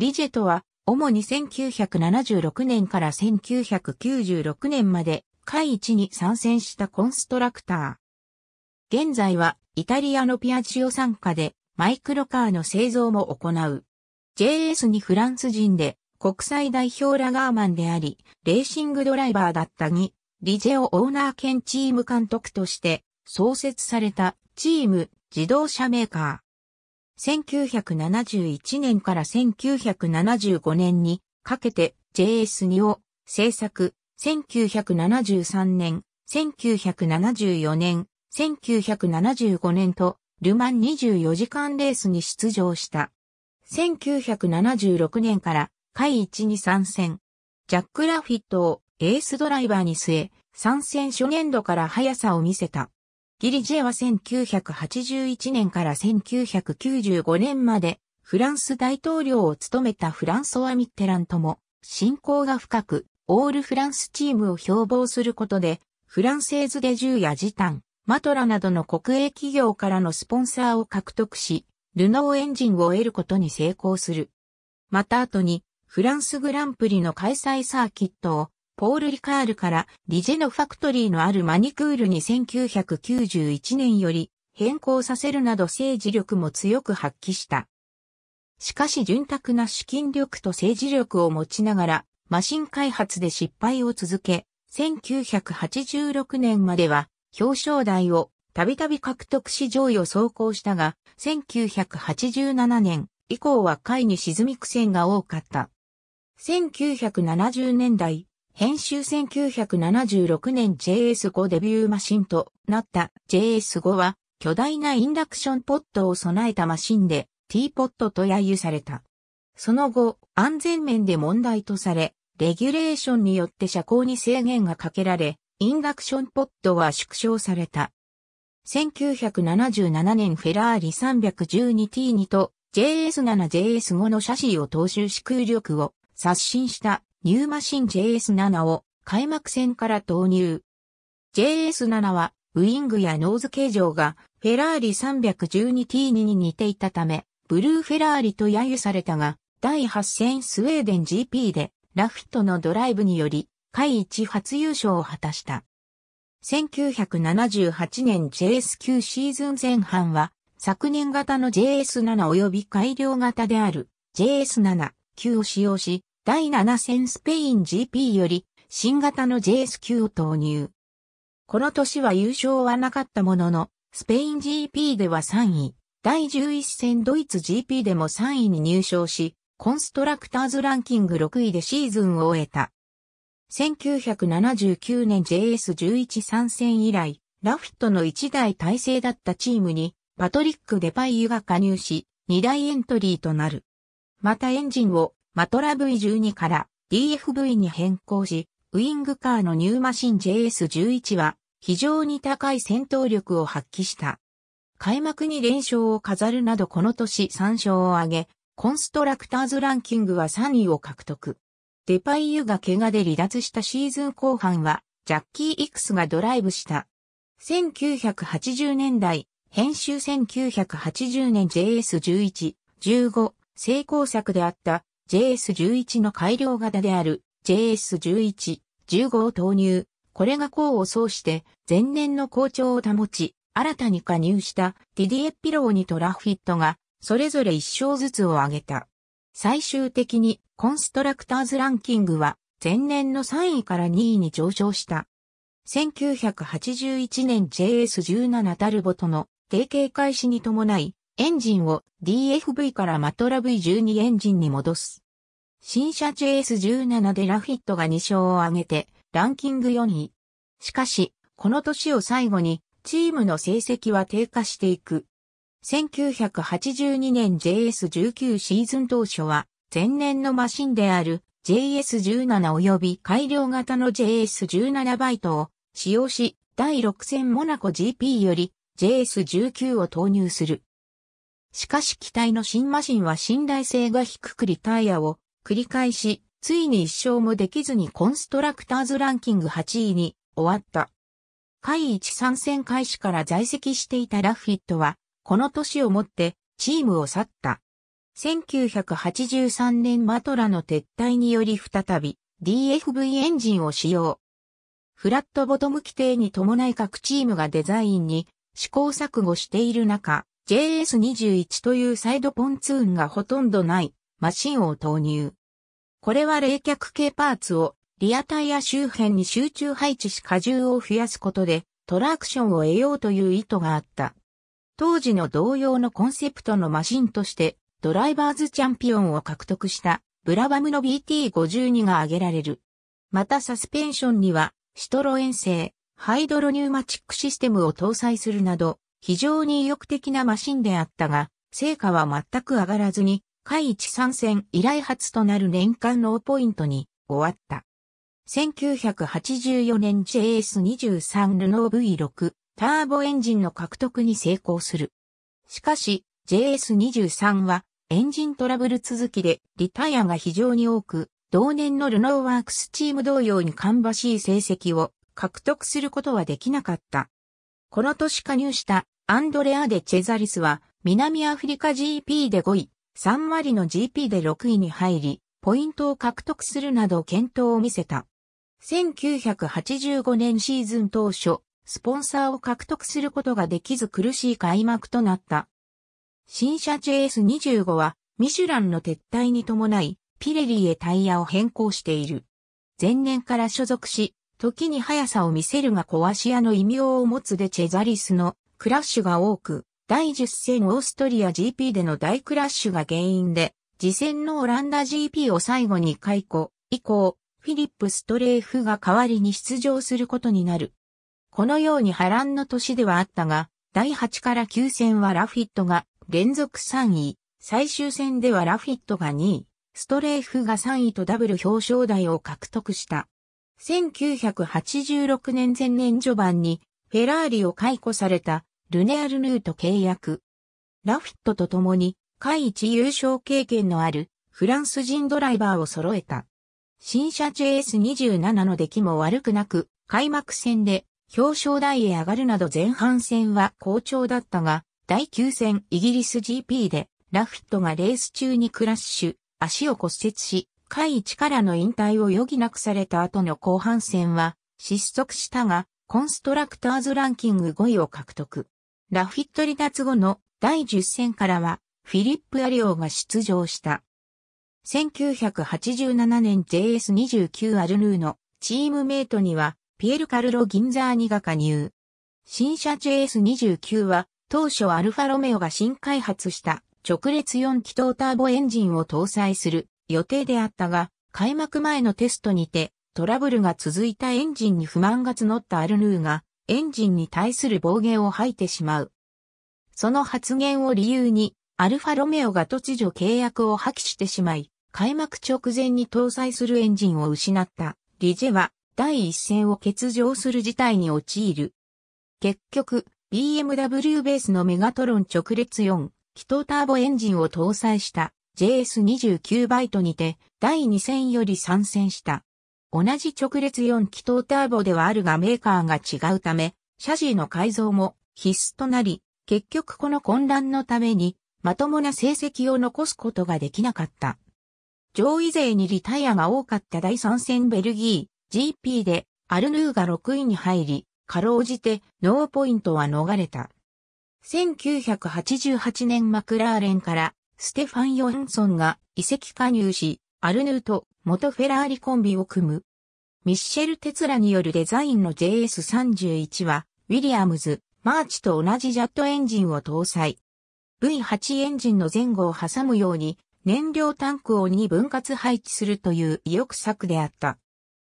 リジェトは、主に1976年から1996年まで、会一に参戦したコンストラクター。現在は、イタリアのピアチオ傘下で、マイクロカーの製造も行う。JS にフランス人で、国際代表ラガーマンであり、レーシングドライバーだったに、リジェオオーナー兼チーム監督として創設されたチーム自動車メーカー。1971年から1975年にかけて JS2 を制作、1973年、1974年、1975年と、ルマン24時間レースに出場した。1976年から、会一に参戦。ジャック・ラフィットをエースドライバーに据え、参戦初年度から速さを見せた。ギリジェは1981年から1995年までフランス大統領を務めたフランソワ・ミッテランとも親交が深く、オールフランスチームを標榜することで、フランセーズ・デジューやジタン、マトラなどの国営企業からのスポンサーを獲得し、ルノーエンジンを得ることに成功する。また後に、フランスグランプリの開催サーキットをポール・リカールからリジェノファクトリーのあるマニクールに1991年より変更させるなど政治力も強く発揮した。しかし潤沢な資金力と政治力を持ちながらマシン開発で失敗を続け、1986年までは表彰台をたびたび獲得し上位を走行したが、1987年以降は下位に沈み苦戦が多かった。1970年代、編集1976年 JS5 デビューマシンとなった JS5 は巨大なインダクションポットを備えたマシンでティーポットと揶揄された。その後、安全面で問題とされ、レギュレーションによって車高に制限がかけられ、インダクションポットは縮小された。1977年フェラーリ 312T2 と JS7、JS5 のシャシーを踏襲し空力を刷新したニューマシン JS7 を開幕戦から投入。JS7 はウィングやノーズ形状がフェラーリ 312T2 に似ていたため、ブルーフェラーリと揶揄されたが、第8戦スウェーデン GP でラフィットのドライブにより、会一初優勝を果たした。1978年 JS9 シーズン前半は、昨年型の JS7 及び改良型である JS7、9を使用し、第7戦スペイン GP より新型の JS 級を投入。この年は優勝はなかったものの、スペイン GP では3位、第11戦ドイツ GP でも3位に入賞し、コンストラクターズランキング6位でシーズンを終えた。1979年 JS11 参戦以来、ラフィットの1台体制だったチームに、パトリック・デパイユが加入し、2台エントリーとなる。またエンジンをマトラ V12 から DFV に変更し、ウィングカーのニューマシン JS11 は非常に高い戦闘力を発揮した。開幕に連勝を飾るなどこの年3勝を挙げ、コンストラクターズランキングは3位を獲得。デパイユが怪我で離脱したシーズン後半は、ジャッキー・イクスがドライブした。1980年代、編集1980年 JS11、15、成功作であった JS11 の改良型である JS11、15を投入。これが功を奏して前年の好調を保ち、新たに加入したディディエ・ピローにトラフィットがそれぞれ1勝ずつを挙げた。最終的にコンストラクターズランキングは前年の3位から2位に上昇した。1981年 JS17 タルボとの提携開始に伴い、エンジンを DFV からマトラ V12 エンジンに戻す。新車 JS17 でラフィットが2勝を挙げてランキング4位。しかし、この年を最後にチームの成績は低下していく。1982年 JS19 シーズン当初は前年のマシンである JS17 及び改良型の JS17 バイトを使用し、第6戦モナコ GP より JS19 を投入する。しかし機体の新マシンは信頼性が低くリタイアを繰り返し、ついに一勝もできずにコンストラクターズランキング8位に終わった。会一参戦開始から在籍していたラフィットは、この年をもってチームを去った。1983年マトラの撤退により再び DFV エンジンを使用。フラットボトム規定に伴い各チームがデザインに試行錯誤している中、JS21 というサイドポンツーンがほとんどないマシンを投入。これは冷却系パーツをリアタイヤ周辺に集中配置し荷重を増やすことでトラクションを得ようという意図があった。当時の同様のコンセプトのマシンとしてドライバーズチャンピオンを獲得したブラバムの BT52 が挙げられる。またサスペンションにはシトロ遠征、ハイドロニューマチックシステムを搭載するなど非常に意欲的なマシンであったが、成果は全く上がらずに、海一参戦以来初となる年間ノーポイントに終わった。1984年 JS23 ルノー V6 ターボエンジンの獲得に成功する。しかし JS23 はエンジントラブル続きでリタイアが非常に多く、同年のルノーワークスチーム同様に芳しい成績を獲得することはできなかった。この年加入したアンドレア・デ・チェザリスは南アフリカ GP で5位、3割の GP で6位に入り、ポイントを獲得するなど検討を見せた。1985年シーズン当初、スポンサーを獲得することができず苦しい開幕となった。新車 JS25 はミシュランの撤退に伴い、ピレリへタイヤを変更している。前年から所属し、時に速さを見せるが壊し屋の異名を持つでチェザリスのクラッシュが多く、第10戦オーストリア GP での大クラッシュが原因で、次戦のオランダ GP を最後に解雇以降、フィリップ・ストレーフが代わりに出場することになる。このように波乱の年ではあったが、第8から9戦はラフィットが連続3位、最終戦ではラフィットが2位、ストレーフが3位とダブル表彰台を獲得した。1986年前年序盤にフェラーリを解雇されたルネアルヌーと契約。ラフィットと共に下一優勝経験のあるフランス人ドライバーを揃えた。新車 JS27 の出来も悪くなく、開幕戦で表彰台へ上がるなど前半戦は好調だったが、第9戦イギリス GP でラフィットがレース中にクラッシュ、足を骨折し、下一からの引退を余儀なくされた後の後半戦は失速したが、コンストラクターズランキング5位を獲得。ラフィット離脱後の第10戦からは、フィリップ・アリオが出場した。1987年 JS29 アルヌーのチームメイトには、ピエル・カルロ・ギンザーニが加入。新車 JS29 は、当初アルファロメオが新開発した直列4気筒ターボエンジンを搭載する予定であったが、開幕前のテストにて、トラブルが続いたエンジンに不満が募ったアルヌーが、エンジンに対する暴言を吐いてしまう。その発言を理由に、アルファロメオが突如契約を破棄してしまい、開幕直前に搭載するエンジンを失った、リジェは、第一戦を欠場する事態に陥る。結局、BMW ベースのメガトロン直列4、気筒ターボエンジンを搭載した JS29 バイトにて第2戦より参戦した。同じ直列4気筒ターボではあるがメーカーが違うため、シャジーの改造も必須となり、結局この混乱のために、まともな成績を残すことができなかった。上位勢にリタイアが多かった第3戦ベルギー GP でアルヌーが6位に入り、かろうじてノーポイントは逃れた。1988年マクラーレンからステファン・ヨンソンが移籍加入し、アルヌーと元フェラーリコンビを組む。ミッシェル・テツラによるデザインの JS31 は、ウィリアムズ、マーチと同じジャットエンジンを搭載。V8 エンジンの前後を挟むように、燃料タンクを2分割配置するという意欲作であった。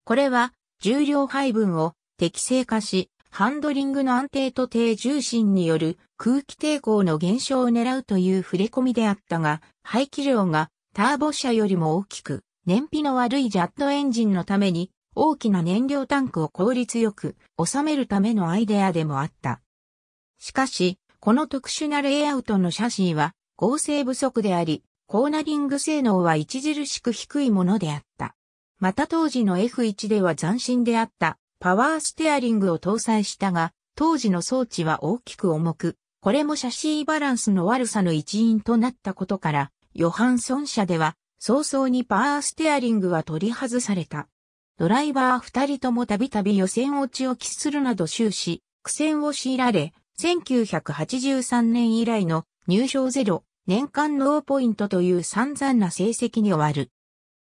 これは、重量配分を適正化し、ハンドリングの安定と低重心による空気抵抗の減少を狙うという触れ込みであったが、排気量がターボ車よりも大きく、燃費の悪いジャットエンジンのために大きな燃料タンクを効率よく収めるためのアイデアでもあった。しかし、この特殊なレイアウトの写真は合成不足であり、コーナリング性能は著しく低いものであった。また当時の F1 では斬新であったパワーステアリングを搭載したが、当時の装置は大きく重く、これもシャシーバランスの悪さの一因となったことから、ヨハンソン社では早々にパワーステアリングは取り外された。ドライバー二人ともたびたび予選落ちを喫するなど終始、苦戦を強いられ、1983年以来の入賞ゼロ、年間ノーポイントという散々な成績に終わる。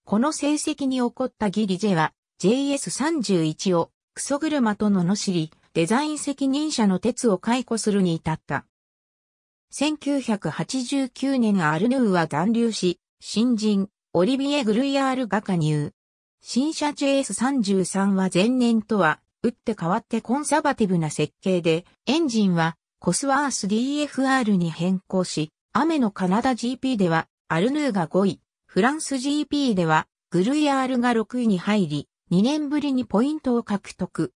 この成績に起こったギリジェは JS31 をクソ車と罵り、デザイン責任者の鉄を解雇するに至った。1989年アルヌーは残留し、新人、オリビエ・グルイアールが加入。新車 JS33 は前年とは、打って変わってコンサバティブな設計で、エンジンはコスワース DFR に変更し、雨のカナダ GP では、アルヌーが5位、フランス GP では、グルイアールが6位に入り、2年ぶりにポイントを獲得。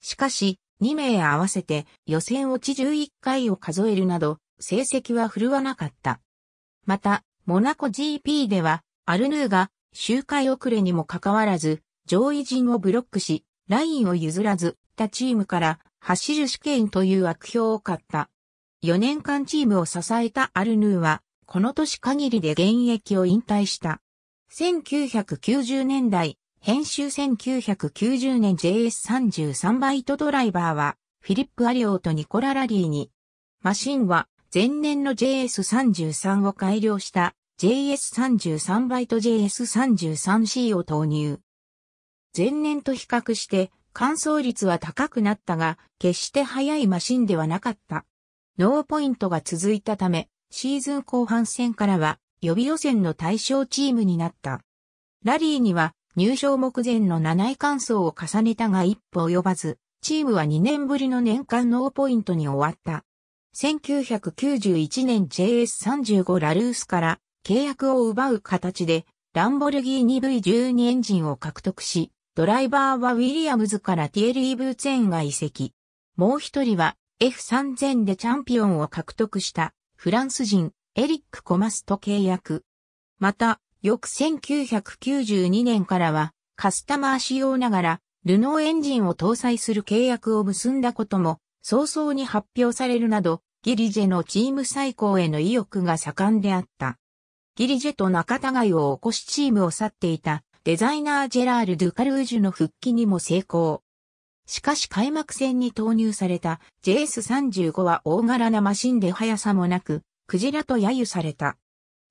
しかし、2名合わせて予選落ち11回を数えるなど、成績は振るわなかった。また、モナコ GP では、アルヌーが周回遅れにもかかわらず、上位陣をブロックし、ラインを譲らず、他チームから走る試験という悪評を買った。4年間チームを支えたアルヌーは、この年限りで現役を引退した。1990年代、編集1990年 JS33 バイトドライバーは、フィリップ・アリオーとニコラ・ラリーに、マシンは前年の JS33 を改良した JS33 バイト JS33C を投入。前年と比較して乾燥率は高くなったが、決して速いマシンではなかった。ノーポイントが続いたため、シーズン後半戦からは予備予選の対象チームになった。ラリーには入賞目前の7位完走を重ねたが一歩及ばず、チームは2年ぶりの年間ノーポイントに終わった。1991年 JS35 ラルースから契約を奪う形でランボルギーニ V12 エンジンを獲得し、ドライバーはウィリアムズからティエリー・ブーツェンが移籍。もう一人は F3000 でチャンピオンを獲得したフランス人エリック・コマスと契約。また、翌1992年からはカスタマー仕様ながらルノーエンジンを搭載する契約を結んだことも早々に発表されるなどギリジェのチーム最高への意欲が盛んであった。ギリジェと仲違いを起こしチームを去っていたデザイナージェラール・ドゥカルージュの復帰にも成功。しかし開幕戦に投入された JS35 は大柄なマシンで速さもなく、クジラと揶揄された。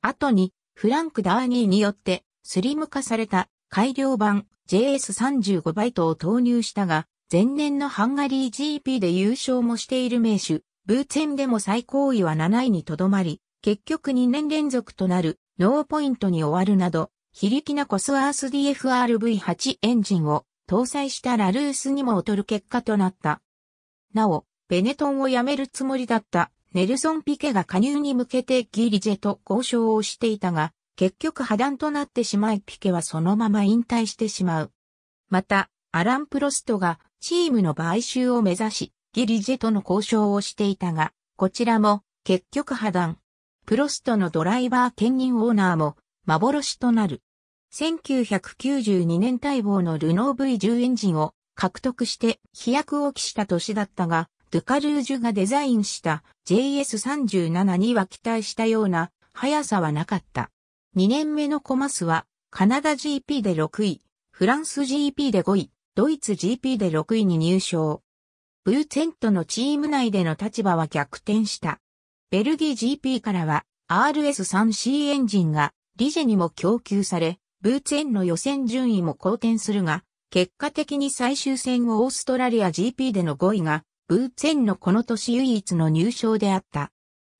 後にフランク・ダーニーによってスリム化された改良版 JS35 バイトを投入したが、前年のハンガリー GP で優勝もしている名手、ブーツェンでも最高位は7位にとどまり、結局2年連続となるノーポイントに終わるなど、非力なコスワース DFRV8 エンジンを搭載したラルースにも劣る結果となった。なお、ベネトンを辞めるつもりだったネルソン・ピケが加入に向けてギリジェと交渉をしていたが、結局破談となってしまいピケはそのまま引退してしまう。また、アラン・プロストがチームの買収を目指し、ギリジェとの交渉をしていたが、こちらも結局破談。プロストのドライバー兼任オーナーも幻となる。1992年待望のルノー V10 エンジンを獲得して飛躍を期した年だったが、ゥカルージュがデザインした JS37 には期待したような速さはなかった。2年目のコマスは、カナダ GP で6位、フランス GP で5位、ドイツ GP で6位に入賞。ブーツェントのチーム内での立場は逆転した。ベルギー GP からは RS3C エンジンがリジェにも供給され、ブーツェンの予選順位も好転するが、結果的に最終戦をオーストラリア GP での5位がブーツェンのこの年唯一の入賞であった。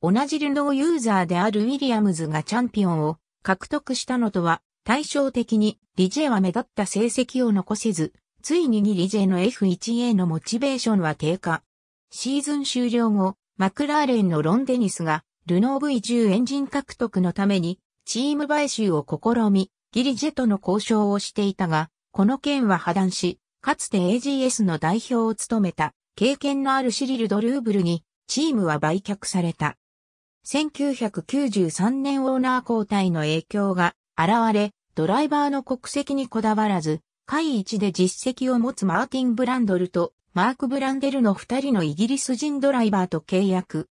同じルノーユーザーであるウィリアムズがチャンピオンを獲得したのとは対照的にリジェは目立った成績を残せず、ついにリジェの F1A のモチベーションは低下。シーズン終了後、マクラーレンのロンデニスがルノー V10 エンジン獲得のためにチーム買収を試み、ギリジェとの交渉をしていたが、この件は破談し、かつて AGS の代表を務めた経験のあるシリル・ドルーブルに、チームは売却された。1993年オーナー交代の影響が現れ、ドライバーの国籍にこだわらず、会一で実績を持つマーティン・ブランドルとマーク・ブランデルの二人のイギリス人ドライバーと契約。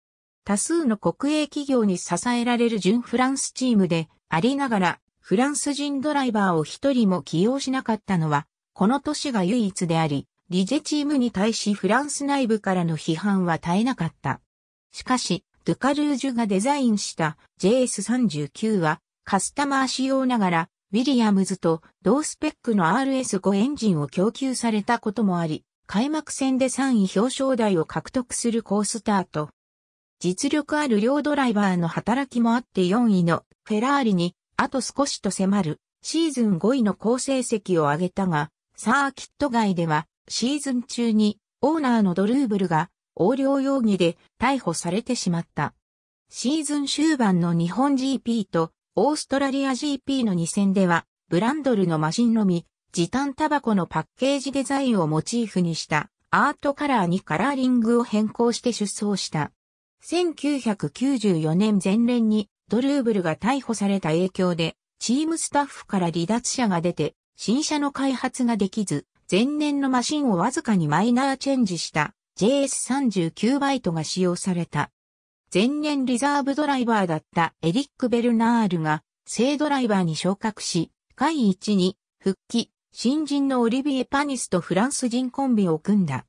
多数の国営企業に支えられる準フランスチームでありながら、フランス人ドライバーを一人も起用しなかったのは、この年が唯一であり、リゼチームに対しフランス内部からの批判は絶えなかった。しかし、ドゥカルージュがデザインした JS39 はカスタマー仕様ながら、ウィリアムズと同スペックの RS5 エンジンを供給されたこともあり、開幕戦で3位表彰台を獲得する高スタート。実力ある両ドライバーの働きもあって4位のフェラーリにあと少しと迫るシーズン5位の好成績を挙げたが、サーキット外ではシーズン中にオーナーのドルーブルが横領容疑で逮捕されてしまった。シーズン終盤の日本 GP とオーストラリア GP の2戦では、ブランドルのマシンのみ、時短タバコのパッケージデザインをモチーフにしたアートカラーにカラーリングを変更して出走した。1994年前年にドルーブルが逮捕された影響で、チームスタッフから離脱者が出て、新車の開発ができず、前年のマシンをわずかにマイナーチェンジした JS39 バイトが使用された。前年リザーブドライバーだったエリック・ベルナールが正ドライバーに昇格し、会1に復帰、新人のオリビエ・パニスとフランス人コンビを組んだ。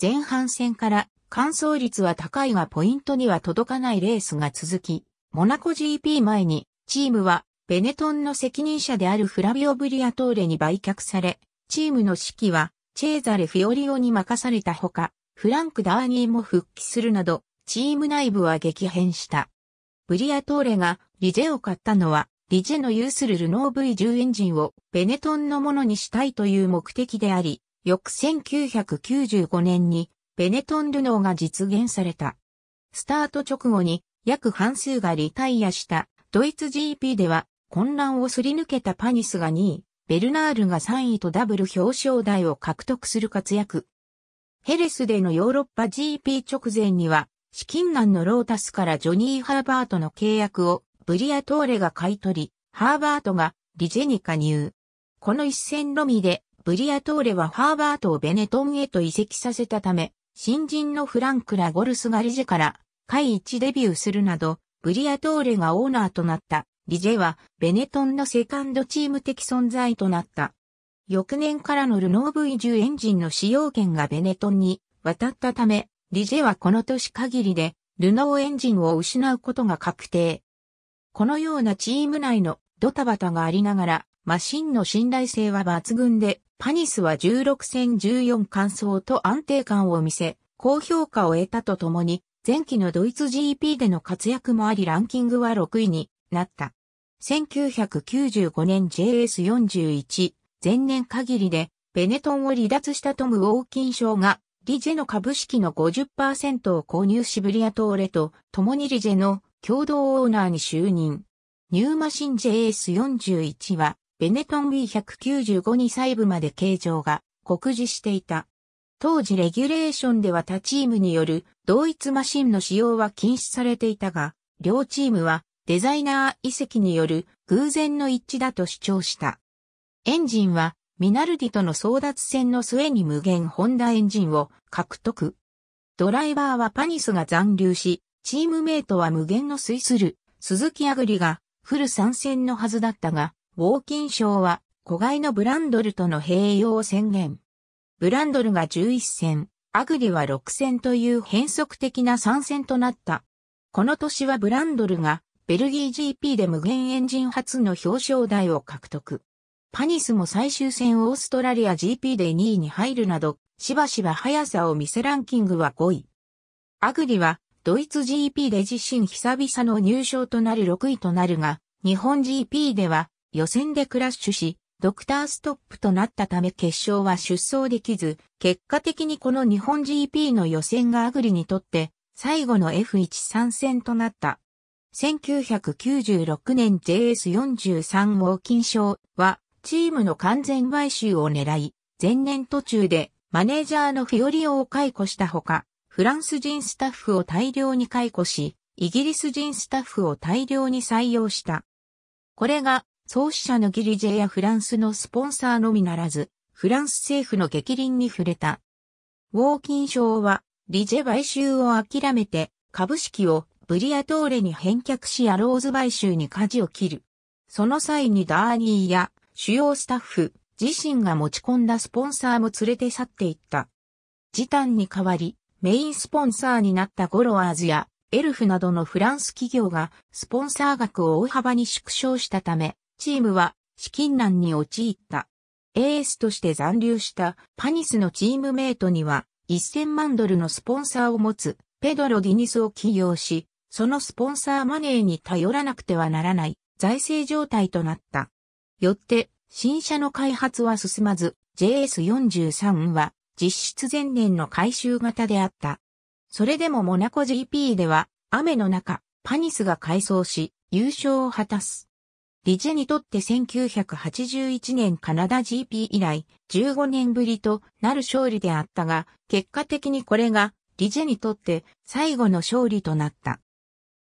前半戦から完走率は高いがポイントには届かないレースが続き、モナコ GP 前にチームはベネトンの責任者であるフラビオ・ブリアトーレに売却され、チームの指揮は、チェーザレ・フィオリオに任されたほか、フランク・ダーニーも復帰するなど、チーム内部は激変した。ブリアトーレがリジェを買ったのは、リジェの有するルノー V10 エンジンをベネトンのものにしたいという目的であり、翌1995年にベネトンルノーが実現された。スタート直後に約半数がリタイアしたドイツ GP では混乱をすり抜けたパニスが2位、ベルナールが3位とダブル表彰台を獲得する活躍。ヘレスでのヨーロッパ GP 直前には、資金難のロータスからジョニー・ハーバートの契約をブリアトーレが買い取り、ハーバートがリジェに加入。この一戦のみで、ブリアトーレはハーバートをベネトンへと移籍させたため、新人のフランク・ラゴルス・がリジェから、会一デビューするなど、ブリアトーレがオーナーとなった。リジェはベネトンのセカンドチーム的存在となった。翌年からのルノー V10 エンジンの使用権がベネトンに渡ったため、リジェはこの年限りでルノーエンジンを失うことが確定。このようなチーム内のドタバタがありながら、マシンの信頼性は抜群で、パニスは16戦14完走と安定感を見せ、高評価を得たとともに、前期のドイツ GP での活躍もありランキングは6位になった。1995年 JS41 前年限りでベネトンを離脱したトム・ウォーキン賞がリジェの株式の50%を購入しブリアトーレと共にリジェの共同オーナーに就任。ニューマシン JS41 はベネトン B195 に細部まで形状が酷似していた。当時レギュレーションでは他チームによる同一マシンの使用は禁止されていたが、両チームはデザイナー遺跡による偶然の一致だと主張した。エンジンはミナルディとの争奪戦の末に無限ホンダエンジンを獲得。ドライバーはパニスが残留し、チームメイトは無限のスイスル、鈴木アグリがフル参戦のはずだったが、ウォーキン賞は子飼いのブランドルとの併用を宣言。ブランドルが11戦、アグリは6戦という変則的な参戦となった。この年はブランドルがベルギー GP で無限エンジン初の表彰台を獲得。パニスも最終戦オーストラリア GP で2位に入るなど、しばしば速さを見せランキングは5位。アグリは、ドイツ GP で自身久々の入賞となる6位となるが、日本 GP では予選でクラッシュし、ドクターストップとなったため決勝は出走できず、結果的にこの日本 GP の予選がアグリにとって最後の F1 参戦となった。1996年 JS43 ウォーキン賞は、チームの完全買収を狙い、前年途中でマネージャーのフィオリオを解雇したほか、フランス人スタッフを大量に解雇し、イギリス人スタッフを大量に採用した。これが創始者のギリジェやフランスのスポンサーのみならず、フランス政府の激凛に触れた。ウォーキン賞は、リジェ買収を諦めて株式をブリアトーレに返却しアローズ買収に舵を切る。その際にダーニーや主要スタッフ、自身が持ち込んだスポンサーも連れて去っていった。時短に代わり、メインスポンサーになったゴロワーズやエルフなどのフランス企業がスポンサー額を大幅に縮小したため、チームは資金難に陥った。エースとして残留したパニスのチームメイトには1000万ドルのスポンサーを持つペドロ・ディニスを起用し、そのスポンサーマネーに頼らなくてはならない財政状態となった。よって、新車の開発は進まず、JS43 は実質前年の回収型であった。それでもモナコ GP では雨の中、パニスが改装し、優勝を果たす。リジェにとって1981年カナダ GP 以来15年ぶりとなる勝利であったが、結果的にこれがリジェにとって最後の勝利となった。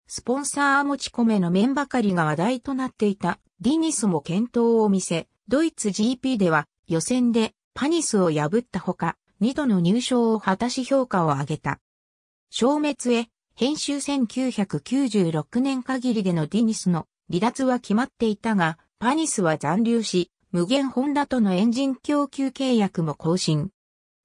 スポンサー持ち米の麺ばかりが話題となっていたディニスも検討を見せ、ドイツ GP では予選でパニスを破ったほか、2度の入賞を果たし評価を上げた。消滅へ、編集1996年限りでのディニスの離脱は決まっていたが、パニスは残留し、無限ホンダとのエンジン供給契約も更新。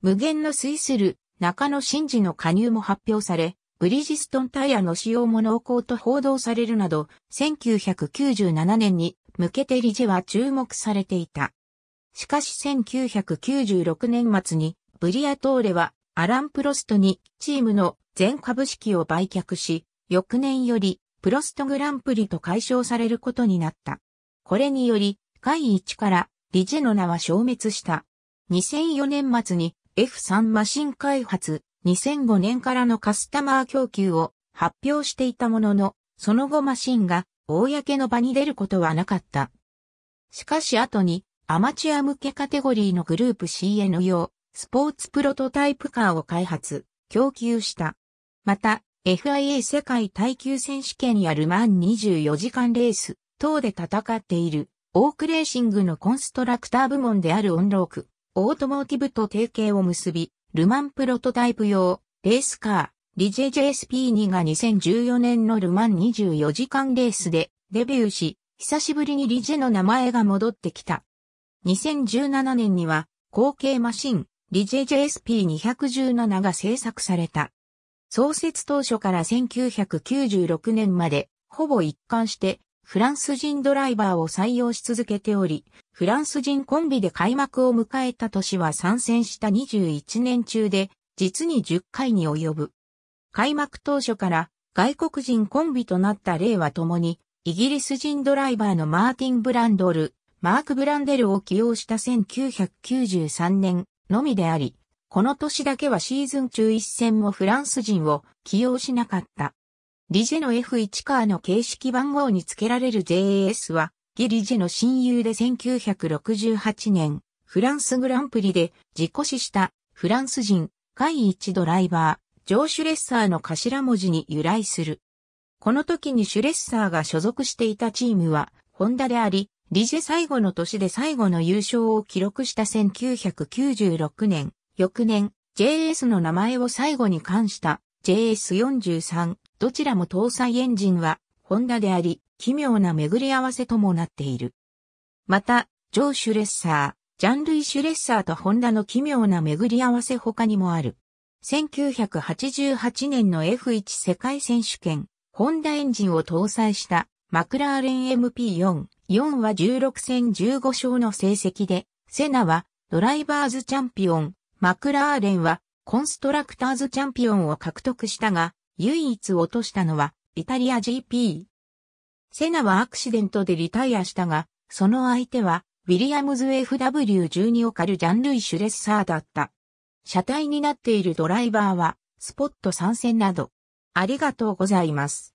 無限のスイスル、中野真二の加入も発表され、ブリジストンタイヤの使用も濃厚と報道されるなど、1997年に向けてリジェは注目されていた。しかし1996年末にブリアトーレはアラン・プロストにチームの全株式を売却し、翌年よりプロストグランプリと解消されることになった。これにより、会1からリジェの名は消滅した。2004年末に F3 マシン開発2005年からのカスタマー供給を発表していたものの、その後マシンが公の場に出ることはなかった。しかし後にアマチュア向けカテゴリーのグループ CN 用スポーツプロトタイプカーを開発、供給した。また FIA 世界耐久選手権やルマン24時間レース等で戦っているオークレーシングのコンストラクター部門であるオンローク、オートモーティブと提携を結び、ルマンプロトタイプ用、レースカー、リジェ JSP2 が2014年のルマン24時間レースでデビューし、久しぶりにリジェの名前が戻ってきた。2017年には、後継マシン、リジェ JSP217 が製作された。創設当初から1996年まで、ほぼ一貫してフランス人ドライバーを採用し続けており、フランス人コンビで開幕を迎えた年は参戦した21年中で、実に10回に及ぶ。開幕当初から外国人コンビとなった例はともに、イギリス人ドライバーのマーティン・ブランドル、マーク・ブランデルを起用した1993年のみであり、この年だけはシーズン中一戦もフランス人を起用しなかった。リジェの F1 カーの形式番号に付けられる JAS は、ギリジェの親友で1968年、フランスグランプリで自己死したフランス人、外一ドライバー、ジョー・シュレッサーの頭文字に由来する。この時にシュレッサーが所属していたチームは、ホンダであり、リジェ最後の年で最後の優勝を記録した1996年、翌年、JS の名前を最後に冠した JS43 どちらも搭載エンジンは、ホンダであり、奇妙な巡り合わせともなっている。また、ジョー・シュレッサー、ジャンルイ・シュレッサーとホンダの奇妙な巡り合わせ他にもある。1988年の F1 世界選手権、ホンダエンジンを搭載したマクラーレン MP4、4は16戦15勝の成績で、セナはドライバーズチャンピオン、マクラーレンはコンストラクターズチャンピオンを獲得したが、唯一落としたのは、イタリア GP。セナはアクシデントでリタイアしたが、その相手は、ウィリアムズ FW12 オカルジャンルイ・シュレッサーだった。車体になっているドライバーは、スポット参戦など。ありがとうございます。